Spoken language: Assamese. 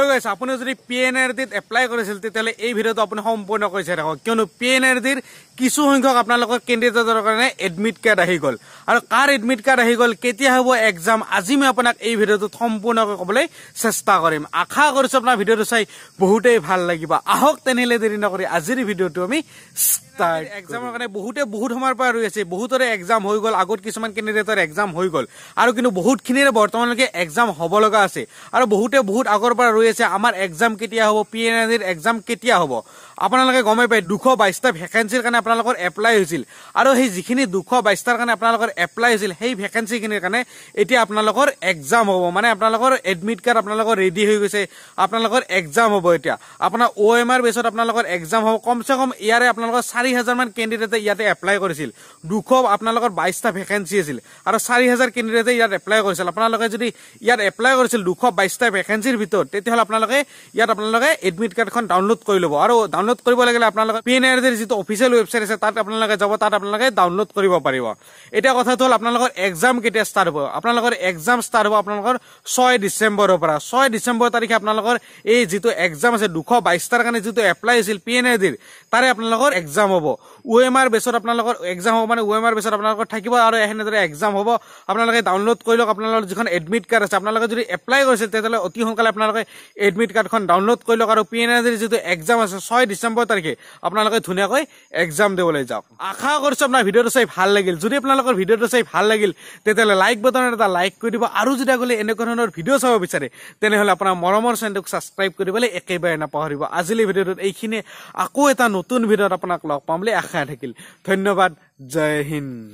হেল্ল' গাইছ আপুনি যদি পি এন আৰ ডিত এপ্লাই কৰিছিল তেতিয়াহ'লে এই ভিডিঅ'টো আপুনি সম্পূৰ্ণ কৰিছে ৰাখক কিয়নো পি এন আৰ ডিৰ কিছু সংখ্যক আপোনালোকৰ কেণ্ডিডেটৰ কাৰণে এডমিট কাৰ্ড আহি গ'ল আৰু কাৰ এডমিট কাৰ্ড আহি গ'ল কেতিয়া হ'ব এক্সাম আজি মই আপোনাক এই ভিডিঅ'টোত সম্পূৰ্ণকৈ ক'বলৈ চেষ্টা কৰিম আশা কৰিছোঁ আপোনাৰ ভিডিঅ'টো চাই বহুতেই ভাল লাগিব আহক তেনেহ'লে দেৰি নকৰি আজিৰ ভিডিঅ'টো আমি ষ্টাৰ্ট এক্সামৰ কাৰণে বহুতে বহুত সময়ৰ পৰা ৰৈ আছে বহুতৰে এক্সাম হৈ গ'ল আগত কিছুমান কেণ্ডিডেটৰ এক্সাম হৈ গ'ল আৰু কিন্তু বহুতখিনিৰে বৰ্তমানলৈকে এক্সাম হ'ব লগা আছে আৰু বহুতে বহুত আগৰ পৰা ৰৈ আছে আমাৰ এক্সাম কেতিয়া হ'ব পি এন আইৰ এক্সাম কেতিয়া হ'ব আপোনালোকে গমেই পায় দুশ বাইছটা ভেকেঞ্চিৰ কাৰণে আপোনালোকৰ এপ্লাই হৈছিল আৰু সেই যিখিনি দুশ বাইছটাৰ কাৰণে আপোনালোকৰ এপ্লাই হৈছিল সেই ভেকেঞ্চিখিনিৰ কাৰণে এতিয়া আপোনালোকৰ এক্সাম হ'ব মানে আপোনালোকৰ এডমিট কাৰ্ড আপোনালোকৰ ৰেডি হৈ গৈছে আপোনালোকৰ এক্সাম হ'ব এতিয়া আপোনাৰ অ' এম আৰ বেছত আপোনালোকৰ এক্সাম হ'ব কমচে কম ইয়াৰে আপোনালোকৰ চাৰি হাজাৰমান কেণ্ডিডেটে ইয়াতে এপ্লাই কৰিছিল দুশ আপোনালোকৰ বাইছটা ভেকেঞ্চি আছিল আৰু চাৰি হাজাৰ কেণ্ডিডেটে ইয়াত এপ্লাই কৰিছিল আপোনালোকে যদি ইয়াত এপ্লাই কৰিছিল দুশ বাইছটা ভেকেঞ্চিৰ ভিতৰত তেতিয়াহ'লে আপোনালোকে ইয়াত আপোনালোকে এডমিট কাৰ্ডখন ডাউনলোড কৰি ল'ব আৰু ডাউনলোড কৰিব লাগিলে আপোনালোকে পি এন আৰ জিৰ যিটো অফিচিয়েল ৱেবছাইট আছে তাত আপোনালোকে যাব তাত আপোনালোকে ডাউনলোড কৰিব পাৰিব এতিয়া কথাটো হ'ল আপোনালোকৰ এক্সাম কেতিয়া ষ্টাৰ্ট হ'ব আপোনালোকৰ এক্সাম ষ্টাৰ্ট হ'ব আপোনালোকৰ ছয় ডিচেম্বৰৰ পৰা ছয় ডিচেম্বৰ তাৰিখে আপোনালোকৰ এই যিটো এক্সাম আছে দুশ বাইছটাৰ কাৰণে যিটো এপ্লাই হৈছিল পি এন আৰ জিৰ তাৰে আপোনালোকৰ এক্সাম হ'ব ও এম আৰ বেছত আপোনালোকৰ এক্সাম হ'ব মানে ও এম আৰ বেছত আপোনালোকৰ থাকিব আৰু সেনেদৰে এক্সাম হ'ব আপোনালোকে ডাউনলোড কৰি লওক আপোনালোকৰ যিখন এডমিট কাৰ্ড আছে আপোনালোকে যদি এপ্লাই কৰিছে তেতিয়াহ'লে অতি সোনকালে আপোনালোকে এডমিট কার্ডখন ডাউনলোড কইলক আর পিএনআরজির যেটু এক্সাম আছে 6 ডিসেম্বর তারিখে আপনারা লগে ধুনিয়া কই এক্সাম দেবলে যাও আখা করছ আপনা ভিডিওটো চাই ভাল লাগিল যদি আপনাদের ভিডিওটো চাই ভাল লাগিল তেতলে লাইক বাটন এটা লাইক কই দিব আর যদি গলে এনে কোনৰ ভিডিও চাও বিচাৰে তেনে হলে আপনা মৰমৰ চেনেলক সাবস্ক্ৰাইব কৰিবলে একেবাৰে না পাহৰিব আজিলে ভিডিওটো এইখিনি আকো এটা নতুন ভিডিওৰ আপনাক লগ পামলে আখা থাকিল ধন্যবাদ জয় হিন্দ